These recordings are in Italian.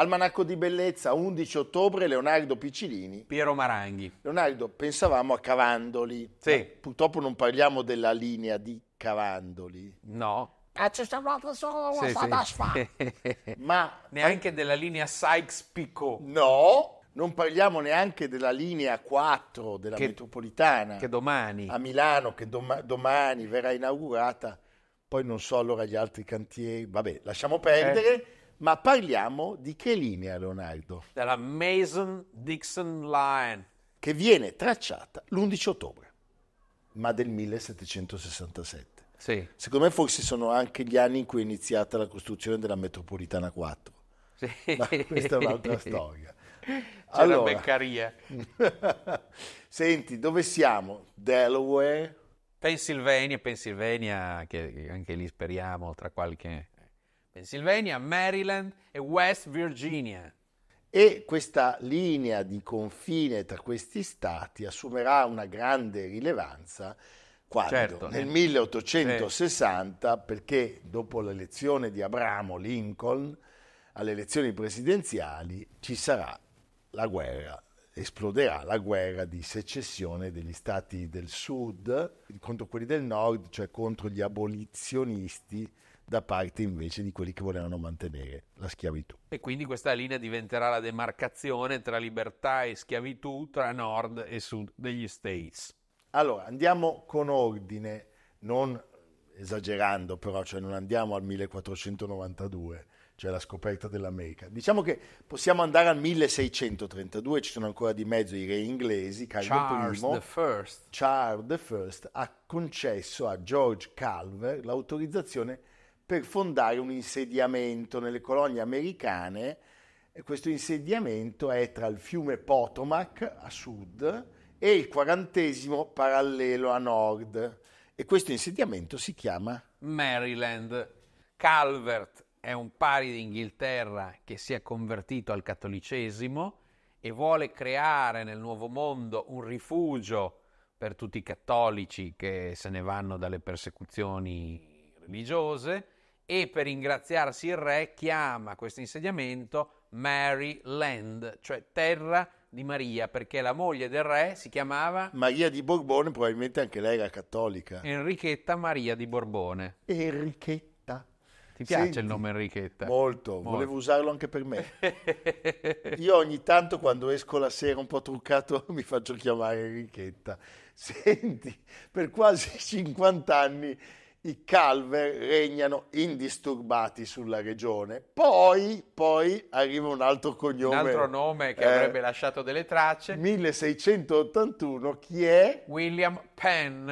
Almanacco di bellezza, 11 ottobre, Leonardo Piccinini. Piero Maranghi. Leonardo, pensavamo a Cavandoli. Sì. Purtroppo non parliamo della linea di Cavandoli. No. E eh, ci stiamo solo una sì, strada sì. Ma neanche della linea Sykes-Picot. No. Non parliamo neanche della linea 4 della che, metropolitana. Che domani. A Milano, che doma- domani verrà inaugurata. Poi non so allora gli altri cantieri. Vabbè, lasciamo perdere. Eh ma parliamo di che linea, Leonardo? Della Mason-Dixon Line. Che viene tracciata l'11 ottobre, ma del 1767. Sì. Secondo me forse sono anche gli anni in cui è iniziata la costruzione della metropolitana 4. Sì. Ma questa è un'altra storia. C'è allora, beccaria. Senti, dove siamo? Delaware? Pennsylvania, Pennsylvania, che anche lì speriamo tra qualche Pennsylvania, Maryland e West Virginia. E questa linea di confine tra questi stati assumerà una grande rilevanza quando? Certo, Nel eh. 1860, perché dopo l'elezione di Abramo Lincoln, alle elezioni presidenziali ci sarà la guerra, esploderà la guerra di secessione degli stati del sud contro quelli del nord, cioè contro gli abolizionisti da parte invece di quelli che volevano mantenere la schiavitù. E quindi questa linea diventerà la demarcazione tra libertà e schiavitù tra nord e sud degli States. Allora, andiamo con ordine, non esagerando però, cioè non andiamo al 1492, cioè la scoperta dell'America. Diciamo che possiamo andare al 1632, ci sono ancora di mezzo i re inglesi, Carlo I, Charles I ha concesso a George Calver l'autorizzazione per fondare un insediamento nelle colonie americane. Questo insediamento è tra il fiume Potomac a sud e il quarantesimo parallelo a nord e questo insediamento si chiama Maryland. Calvert è un pari d'Inghilterra che si è convertito al cattolicesimo e vuole creare nel nuovo mondo un rifugio per tutti i cattolici che se ne vanno dalle persecuzioni religiose e per ringraziarsi il re chiama questo insediamento Maryland, cioè terra di Maria, perché la moglie del re si chiamava Maria di Borbone, probabilmente anche lei era cattolica. Enrichetta Maria di Borbone. Enrichetta. Ti piace Senti, il nome Enrichetta? Molto, molto, volevo usarlo anche per me. Io ogni tanto quando esco la sera un po' truccato mi faccio chiamare Enrichetta. Senti, per quasi 50 anni i Calver regnano indisturbati sulla regione. Poi, poi arriva un altro cognome. Un altro nome che eh, avrebbe lasciato delle tracce. 1681, chi è? William Penn.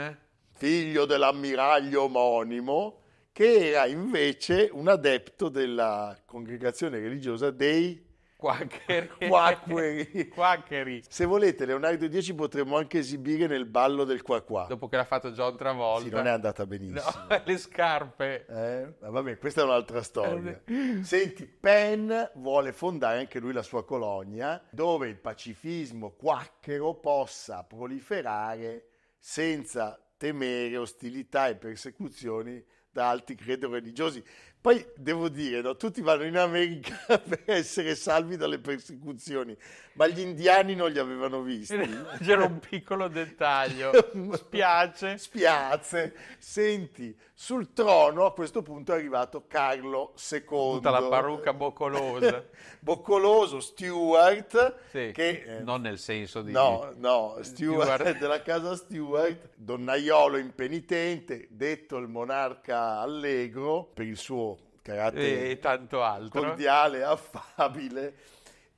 Figlio dell'ammiraglio omonimo, che era invece un adepto della congregazione religiosa dei Quaccheri. Quaccheri. Quaccheri. Se volete, Leonardo 10 potremmo anche esibire nel ballo del Quacqua. Dopo che l'ha fatto John Travolta. Sì, non è andata benissimo. No, le scarpe. Eh? Ma vabbè, questa è un'altra storia. Eh, Senti, Penn vuole fondare anche lui la sua colonia dove il pacifismo quacchero possa proliferare senza temere ostilità e persecuzioni da altri credo religiosi. Poi devo dire, no, tutti vanno in America per essere salvi dalle persecuzioni, ma gli indiani non li avevano visti. C'era un piccolo dettaglio. Spiace. Spiace. Senti, sul trono a questo punto è arrivato Carlo II. Tutta la parrucca boccolosa. Boccoloso, Stuart. Sì, che, eh, non nel senso di... No, no, Stuart, Stuart. Eh, della casa Stuart, donnaiolo impenitente, detto il monarca allegro per il suo carattere e tanto altro. cordiale, affabile.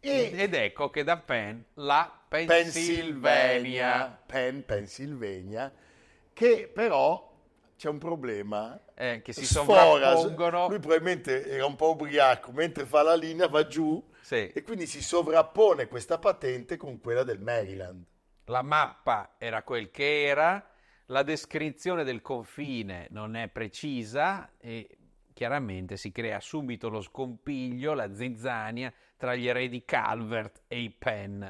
E Ed ecco che da Penn la Pennsylvania. Penn, Pennsylvania, che però c'è un problema. Eh, che si sfora. sovrappongono. Lui probabilmente era un po' ubriaco, mentre fa la linea va giù sì. e quindi si sovrappone questa patente con quella del Maryland. La mappa era quel che era, la descrizione del confine non è precisa e chiaramente si crea subito lo scompiglio, la zizzania tra gli eredi Calvert e i Penn.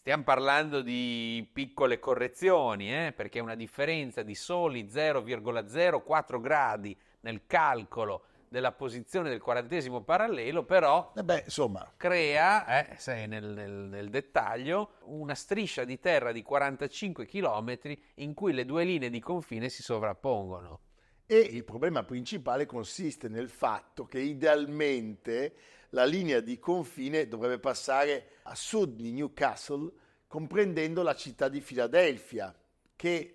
Stiamo parlando di piccole correzioni, eh? perché una differenza di soli 0,04 gradi nel calcolo della posizione del quarantesimo parallelo, però eh beh, insomma. crea, eh, sei nel, nel, nel dettaglio, una striscia di terra di 45 km in cui le due linee di confine si sovrappongono. E il problema principale consiste nel fatto che idealmente la linea di confine dovrebbe passare a sud di Newcastle, comprendendo la città di Filadelfia, che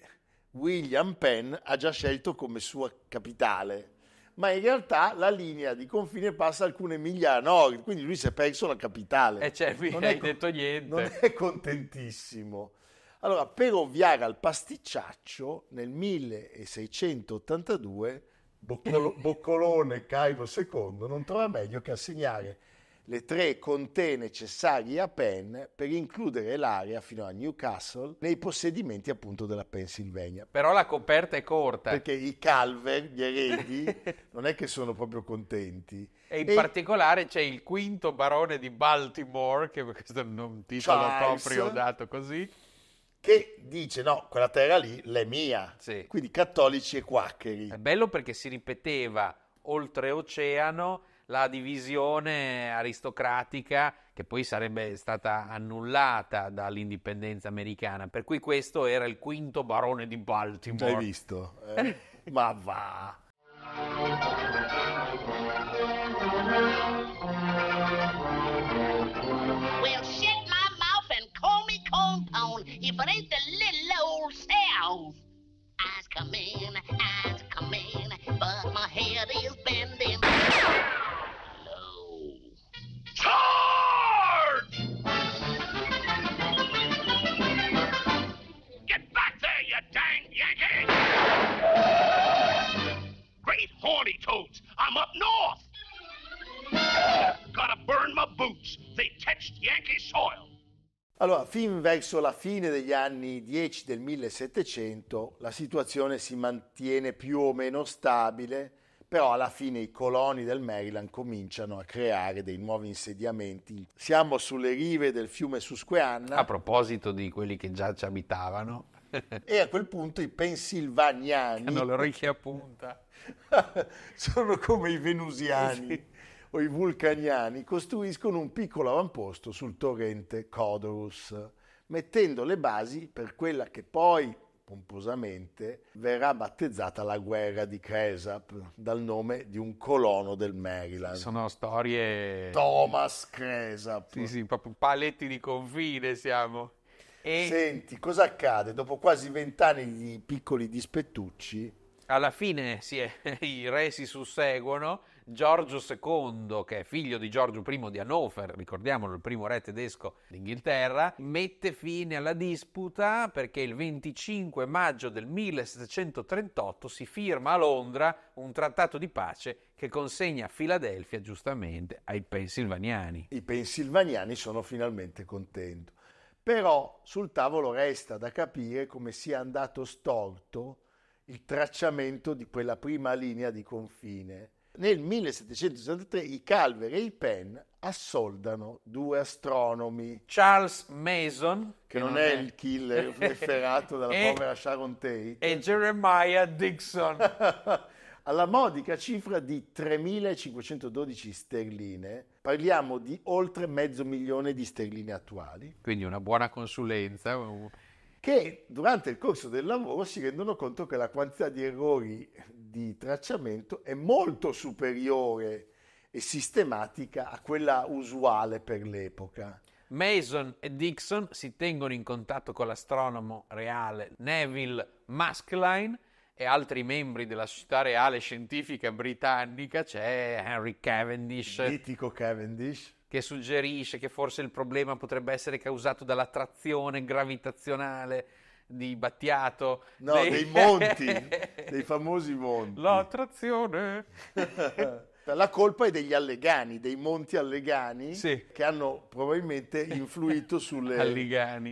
William Penn ha già scelto come sua capitale. Ma in realtà la linea di confine passa alcune miglia a nord, quindi lui si è perso la capitale. E eh cioè, non hai con- detto niente. Non è contentissimo. Allora, per ovviare al pasticciaccio, nel 1682 Boccolo, Boccolone Caio II non trova meglio che assegnare le tre contee necessarie a Penn per includere l'area fino a Newcastle nei possedimenti appunto della Pennsylvania. Però la coperta è corta. Perché i Calver, gli eredi, non è che sono proprio contenti. E in e... particolare c'è il quinto barone di Baltimore, che questo è un titolo Charles, proprio dato così che dice no, quella terra lì l'è mia. Sì. Quindi cattolici e quaccheri. È bello perché si ripeteva oltreoceano la divisione aristocratica che poi sarebbe stata annullata dall'indipendenza americana, per cui questo era il quinto barone di Baltimore. Hai visto? Eh, ma va. if it ain't the little old south Eyes come in Allora, fin verso la fine degli anni 10 del 1700 la situazione si mantiene più o meno stabile, però alla fine i coloni del Maryland cominciano a creare dei nuovi insediamenti. Siamo sulle rive del fiume Susquehanna. A proposito di quelli che già ci abitavano. e a quel punto i pensilvaniani... Hanno le orecchie a punta. sono come i venusiani. Eh sì o i vulcaniani costruiscono un piccolo avamposto sul torrente Codorus, mettendo le basi per quella che poi, pomposamente, verrà battezzata la guerra di Cresap, dal nome di un colono del Maryland. Sono storie... Thomas Cresap. Sì, sì, proprio paletti di confine siamo. E... Senti, cosa accade? Dopo quasi vent'anni di piccoli dispettucci... Alla fine sì, i re si susseguono Giorgio II, che è figlio di Giorgio I di Hannover, ricordiamolo, il primo re tedesco d'Inghilterra, mette fine alla disputa perché il 25 maggio del 1738 si firma a Londra un trattato di pace che consegna Filadelfia giustamente ai pensilvaniani. I pensilvaniani sono finalmente contenti. Però sul tavolo resta da capire come sia andato storto il tracciamento di quella prima linea di confine nel 1763 i Calver e i Penn assoldano due astronomi. Charles Mason, che, che non, non è, è, il killer efferato dalla e, povera Sharon Tate, e Jeremiah Dixon. Alla modica cifra di 3.512 sterline, parliamo di oltre mezzo milione di sterline attuali. Quindi una buona consulenza che durante il corso del lavoro si rendono conto che la quantità di errori di tracciamento è molto superiore e sistematica a quella usuale per l'epoca. Mason e Dixon si tengono in contatto con l'astronomo reale Neville Maskline e altri membri della Società Reale Scientifica Britannica, c'è Henry Cavendish. Mitico Cavendish. Che suggerisce che forse il problema potrebbe essere causato dall'attrazione gravitazionale di Battiato. No, dei, dei monti, dei famosi monti. L'attrazione. La colpa è degli Allegani, dei Monti Allegani, sì. che hanno probabilmente influito sulle,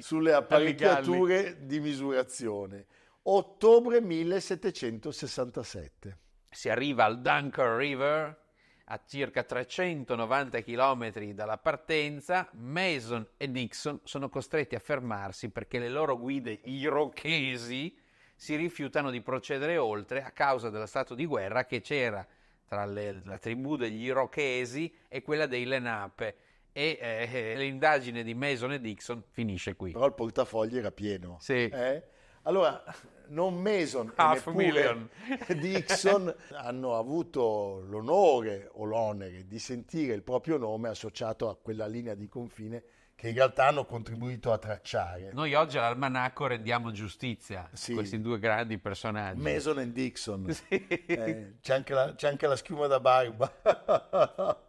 sulle apparecchiature Allegali. di misurazione ottobre 1767. Si arriva al Dunker River a circa 390 km dalla partenza, Mason e Nixon sono costretti a fermarsi perché le loro guide irochesi si rifiutano di procedere oltre a causa dello stato di guerra che c'era tra le, la tribù degli irochesi e quella dei Lenape. E eh, eh, l'indagine di Mason e Dixon finisce qui. Però il portafogli era pieno. Sì. Eh? Allora, non Mason Half e Dixon hanno avuto l'onore o l'onere di sentire il proprio nome associato a quella linea di confine che in realtà hanno contribuito a tracciare. Noi oggi all'Almanacco rendiamo giustizia sì. a questi due grandi personaggi. Mason e Dixon. Sì. Eh, c'è, anche la, c'è anche la schiuma da barba.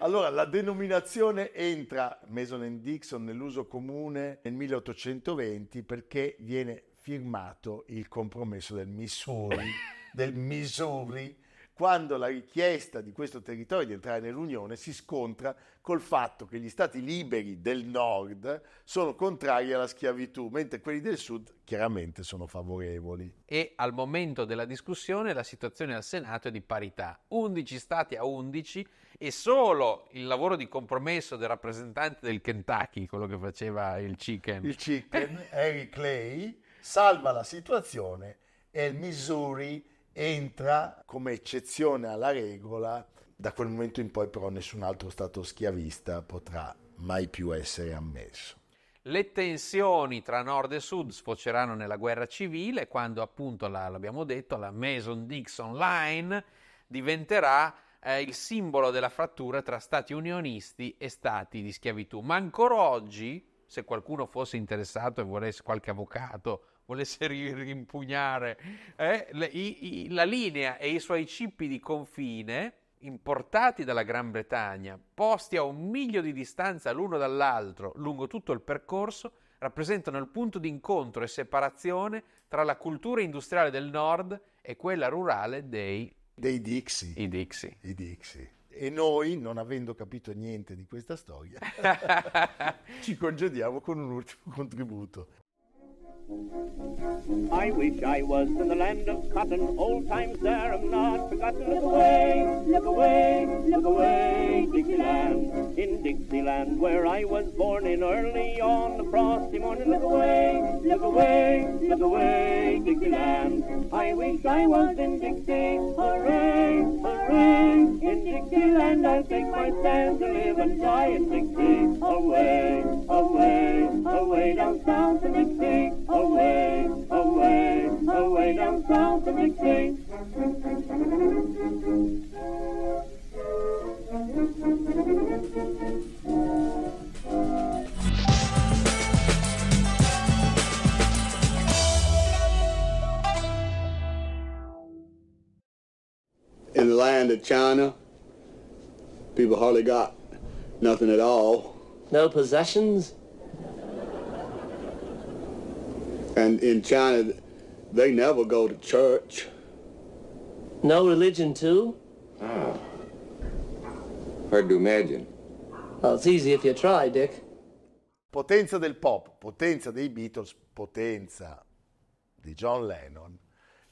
Allora, la denominazione entra Mason e Dixon nell'uso comune nel 1820 perché viene firmato il compromesso del Missouri, del Missouri quando la richiesta di questo territorio di entrare nell'Unione si scontra col fatto che gli stati liberi del nord sono contrari alla schiavitù, mentre quelli del sud chiaramente sono favorevoli. E al momento della discussione la situazione al Senato è di parità, 11 stati a 11 e solo il lavoro di compromesso del rappresentante del Kentucky, quello che faceva il chicken, il chicken Harry Clay salva la situazione e il Missouri entra come eccezione alla regola. Da quel momento in poi però nessun altro Stato schiavista potrà mai più essere ammesso. Le tensioni tra nord e sud sfoceranno nella guerra civile quando appunto, la, l'abbiamo detto, la Mason-Dixon Line diventerà eh, il simbolo della frattura tra stati unionisti e stati di schiavitù. Ma ancora oggi, se qualcuno fosse interessato e volesse qualche avvocato volesse rimpugnare eh, la linea e i suoi cippi di confine importati dalla Gran Bretagna, posti a un miglio di distanza l'uno dall'altro lungo tutto il percorso, rappresentano il punto di incontro e separazione tra la cultura industriale del nord e quella rurale dei, dei Dixie. I Dixie. I Dixie. E noi, non avendo capito niente di questa storia, ci congediamo con un ultimo contributo. I wish I was in the land of cotton, old times there I'm not forgotten. Look away, look away, look away, Dixieland. In Dixieland, where I was born in early on a frosty morning. Look away, look away, look away, Dixieland. I wish I was in Dixie, hooray, hooray. In Dixieland I'll take my stand to live and die in Dixie. Away, away, away down south in Dixie, away, away, away down south the In the land of China, people hardly got nothing at all. No possessions? And in China, they never go to church. No religion, too? Ah. Hard to imagine. Well, it's easy if you try, Dick. Potenza del pop, potenza dei Beatles, potenza di John Lennon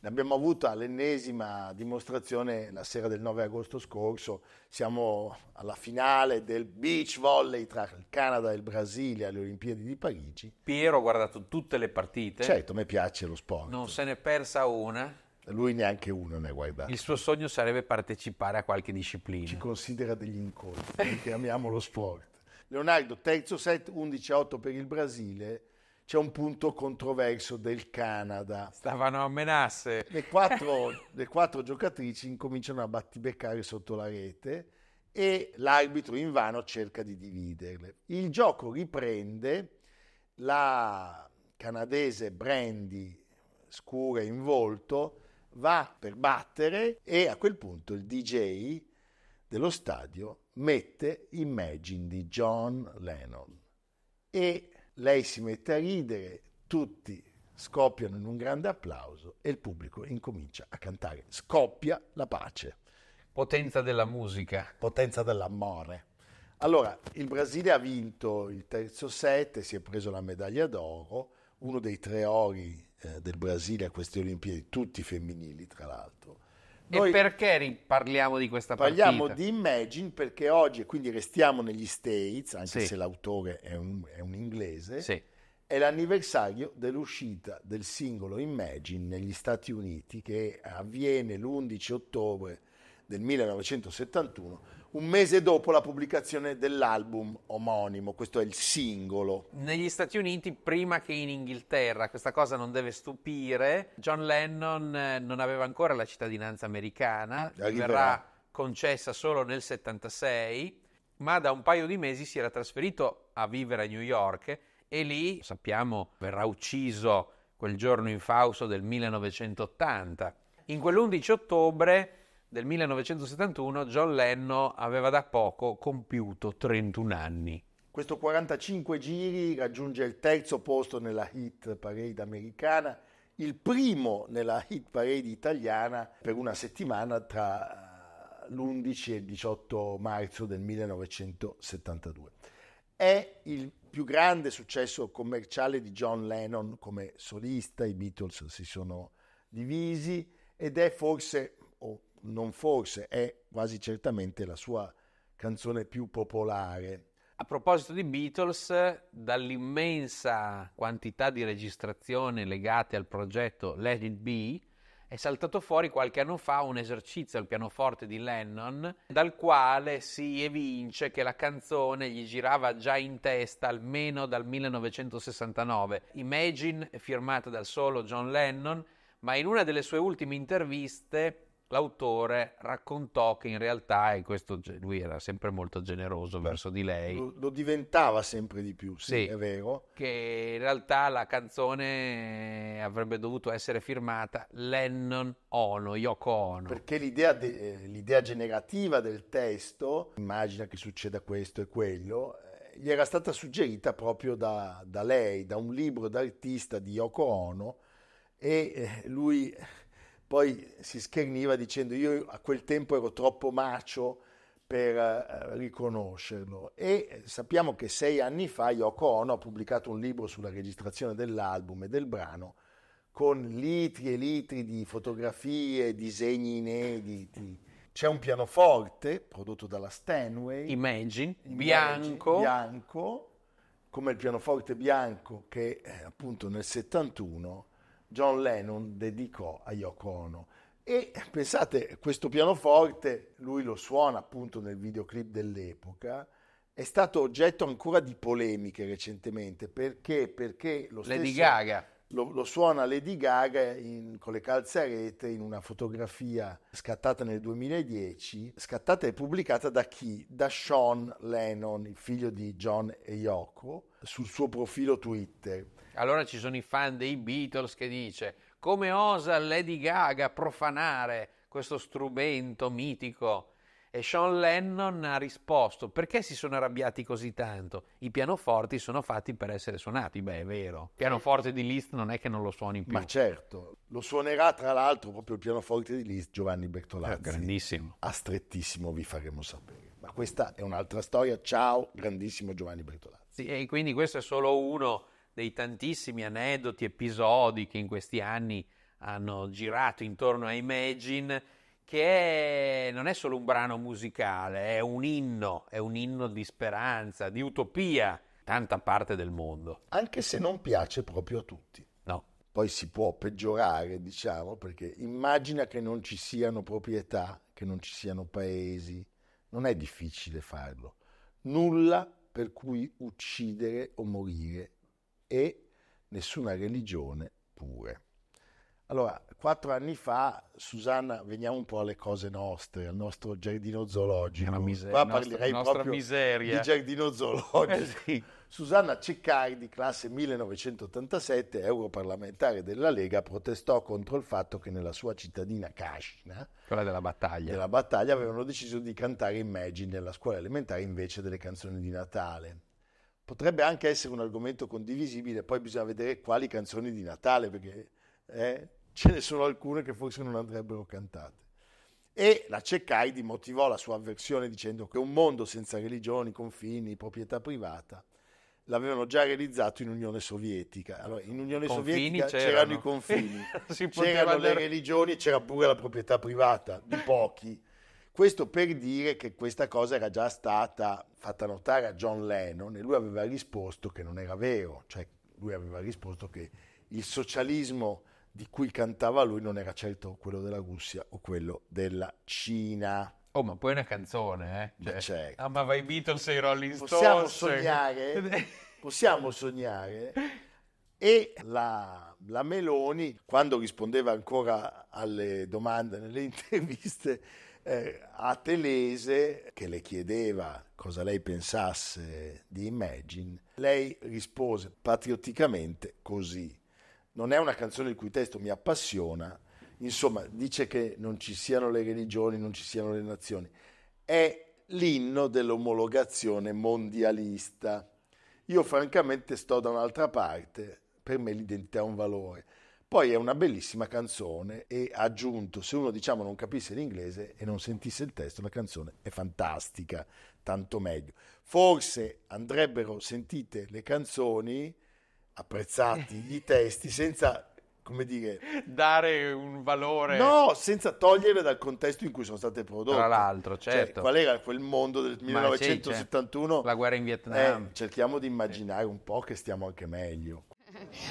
Ne abbiamo avuta l'ennesima dimostrazione la sera del 9 agosto scorso. Siamo alla finale del beach volley tra il Canada e il Brasile alle Olimpiadi di Parigi. Piero ha guardato tutte le partite. Certo, a me piace lo sport. Non se ne è persa una. Lui neanche uno ne ha guardato. Il suo sogno sarebbe partecipare a qualche disciplina. Ci considera degli incontri, amiamo lo sport. Leonardo, terzo set, 11-8 per il Brasile c'è un punto controverso del Canada. Stavano a menasse. Le quattro, le quattro giocatrici incominciano a battibeccare sotto la rete e l'arbitro invano cerca di dividerle. Il gioco riprende, la canadese Brandy, scura in volto, va per battere e a quel punto il DJ dello stadio mette Imagine di John Lennon e lei si mette a ridere, tutti scoppiano in un grande applauso e il pubblico incomincia a cantare. Scoppia la pace. Potenza della musica. Potenza dell'amore. Allora, il Brasile ha vinto il terzo set, si è preso la medaglia d'oro, uno dei tre ori eh, del Brasile a queste Olimpiadi, tutti femminili tra l'altro. Noi e perché parliamo di questa partita? Parliamo di Imagine perché oggi, quindi restiamo negli States, anche sì. se l'autore è un, è un inglese, sì. è l'anniversario dell'uscita del singolo Imagine negli Stati Uniti che avviene l'11 ottobre del 1971 un mese dopo la pubblicazione dell'album omonimo, questo è il singolo. Negli Stati Uniti, prima che in Inghilterra, questa cosa non deve stupire, John Lennon eh, non aveva ancora la cittadinanza americana, arriverà. Ah, verrà concessa solo nel 76, ma da un paio di mesi si era trasferito a vivere a New York e lì, sappiamo, verrà ucciso quel giorno in fausto del 1980. In quell'11 ottobre del 1971 John Lennon aveva da poco compiuto 31 anni. Questo 45 giri raggiunge il terzo posto nella hit parade americana, il primo nella hit parade italiana per una settimana tra eh, l'11 e il 18 marzo del 1972. È il più grande successo commerciale di John Lennon come solista, i Beatles si sono divisi ed è forse non forse, è quasi certamente la sua canzone più popolare. A proposito di Beatles, dall'immensa quantità di registrazione legate al progetto Let It Be, è saltato fuori qualche anno fa un esercizio al pianoforte di Lennon, dal quale si evince che la canzone gli girava già in testa almeno dal 1969. Imagine è firmata dal solo John Lennon, ma in una delle sue ultime interviste l'autore raccontò che in realtà, e questo lui era sempre molto generoso verso di lei, lo, lo diventava sempre di più, sì, sì, è vero, che in realtà la canzone avrebbe dovuto essere firmata Lennon Ono, Yoko Ono. Perché l'idea, de, eh, l'idea generativa del testo, immagina che succeda questo e quello, eh, gli era stata suggerita proprio da, da lei, da un libro d'artista di Yoko Ono, e eh, lui poi si scherniva dicendo io a quel tempo ero troppo macio per eh, riconoscerlo e eh, sappiamo che sei anni fa Yoko Ono ha pubblicato un libro sulla registrazione dell'album e del brano con litri e litri di fotografie, disegni inediti. C'è un pianoforte prodotto dalla Stanway. Imagine, Imagine bianco. bianco. come il pianoforte bianco che eh, appunto nel 71 John Lennon dedicò a Yoko Ono. E pensate, questo pianoforte, lui lo suona appunto nel videoclip dell'epoca, è stato oggetto ancora di polemiche recentemente perché, perché lo Lady Gaga. Lo, lo, suona Lady Gaga in, con le calze a rete in una fotografia scattata nel 2010, scattata e pubblicata da chi? Da Sean Lennon, il figlio di John e Yoko, sul suo profilo Twitter. Allora ci sono i fan dei Beatles che dice come osa Lady Gaga profanare questo strumento mitico? E Sean Lennon ha risposto perché si sono arrabbiati così tanto? I pianoforti sono fatti per essere suonati, beh è vero. Il pianoforte di Liszt non è che non lo suoni più. Ma certo, lo suonerà tra l'altro proprio il pianoforte di Liszt Giovanni Bertolazzi. Eh, grandissimo. A strettissimo vi faremo sapere. Ma questa è un'altra storia. Ciao, grandissimo Giovanni Bertolazzi. Sì, e quindi questo è solo uno dei tantissimi aneddoti, episodi che in questi anni hanno girato intorno a Imagine, che è, non è solo un brano musicale, è un inno, è un inno di speranza, di utopia, tanta parte del mondo. Anche se non piace proprio a tutti. No. Poi si può peggiorare, diciamo, perché immagina che non ci siano proprietà, che non ci siano paesi. Non è difficile farlo. Nulla per cui uccidere o morire e nessuna religione pure. Allora, quattro anni fa, Susanna, veniamo un po' alle cose nostre, al nostro giardino zoologico. Una miser- Qua nostra, parlerei nostra proprio miseria. di giardino zoologico. Eh sì. Susanna Ceccardi, classe 1987, europarlamentare della Lega, protestò contro il fatto che nella sua cittadina Cascina, quella della battaglia. della battaglia, avevano deciso di cantare Imagine nella scuola elementare invece delle canzoni di Natale potrebbe anche essere un argomento condivisibile, poi bisogna vedere quali canzoni di Natale, perché eh, ce ne sono alcune che forse non andrebbero cantate. E la Ceccaidi motivò la sua avversione dicendo che un mondo senza religioni, confini, proprietà privata l'avevano già realizzato in Unione Sovietica. Allora, in Unione confini Sovietica c'erano, c'erano i confini, c'erano andare... le religioni e c'era pure la proprietà privata di pochi. Questo per dire che questa cosa era già stata fatta notare a John Lennon e lui aveva risposto che non era vero, cioè lui aveva risposto che il socialismo di cui cantava lui non era certo quello della Russia o quello della Cina. Oh, ma poi è una canzone, eh? Cioè, certo. Ah, ma certo. Amava i Beatles e i Rolling Stones. possiamo Sognare, possiamo sognare. E la, la Meloni, quando rispondeva ancora alle domande nelle interviste, eh, a Telese che le chiedeva cosa lei pensasse di Imagine, lei rispose patriotticamente così. Non è una canzone il cui testo mi appassiona, insomma dice che non ci siano le religioni, non ci siano le nazioni. È l'inno dell'omologazione mondialista. Io francamente sto da un'altra parte, per me l'identità è un valore. Poi è una bellissima canzone e aggiunto, se uno diciamo non capisse l'inglese e non sentisse il testo, la canzone è fantastica, tanto meglio. Forse andrebbero sentite le canzoni, apprezzati i testi, senza come dire, dare un valore. No, senza togliere dal contesto in cui sono state prodotte. Tra l'altro, cioè, certo. Cioè, qual era quel mondo del 1971? Sì, cioè, la guerra in eh, Vietnam. Eh, cerchiamo di immaginare un po' che stiamo anche meglio.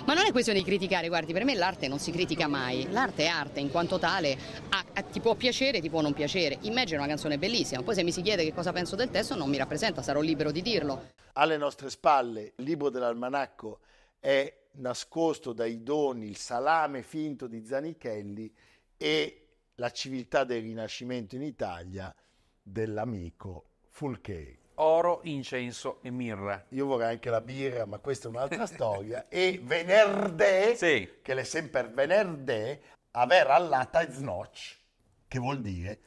Ma non è questione di criticare, guardi, per me l'arte non si critica mai, l'arte è arte in quanto tale, a, a, ti può piacere, ti può non piacere. Imagine una canzone bellissima, poi se mi si chiede che cosa penso del testo non mi rappresenta, sarò libero di dirlo. Alle nostre spalle, il libro dell'almanacco è nascosto dai doni, il salame finto di Zanichelli e la civiltà del Rinascimento in Italia dell'amico Fulchei oro, incenso e mirra. Io vorrei anche la birra, ma questa è un'altra storia. E venerdì, sì. che è sempre venerdì, aver allata e znocci, che vuol dire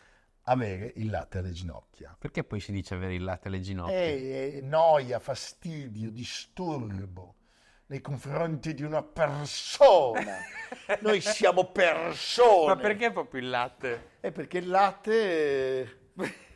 avere il latte alle ginocchia. Perché poi si dice avere il latte alle ginocchia? Eh, eh noia, fastidio, disturbo nei confronti di una persona. Noi siamo persone. Ma perché proprio il latte? È perché il latte...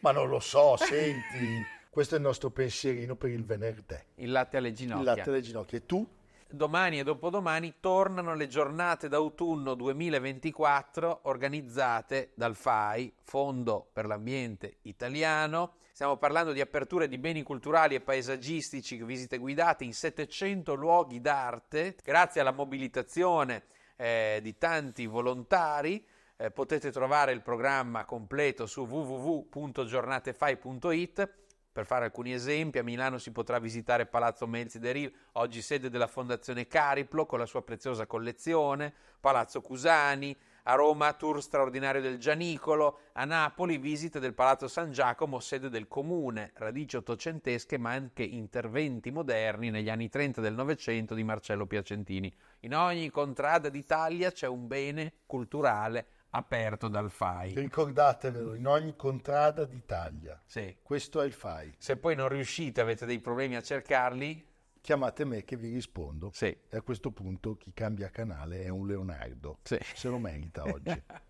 Ma non lo so, senti... Questo è il nostro pensierino per il venerdì. Il latte alle ginocchia. Il latte alle ginocchia. E tu? Domani e dopodomani tornano le giornate d'autunno 2024 organizzate dal FAI, Fondo per l'Ambiente Italiano. Stiamo parlando di aperture di beni culturali e paesaggistici, visite guidate in 700 luoghi d'arte. Grazie alla mobilitazione eh, di tanti volontari eh, potete trovare il programma completo su www.giornatefai.it per fare alcuni esempi, a Milano si potrà visitare Palazzo Melzi de Deril, oggi sede della Fondazione Cariplo con la sua preziosa collezione, Palazzo Cusani, a Roma tour straordinario del Gianicolo, a Napoli visita del Palazzo San Giacomo, sede del comune, radici ottocentesche ma anche interventi moderni negli anni 30 del Novecento di Marcello Piacentini. In ogni contrada d'Italia c'è un bene culturale aperto dal FAI. Ricordatevelo, in ogni contrada d'Italia. Sì. Questo è il FAI. Se poi non riuscite, avete dei problemi a cercarli... Chiamate me che vi rispondo. Sì. E a questo punto chi cambia canale è un Leonardo. Sì. Se lo merita oggi.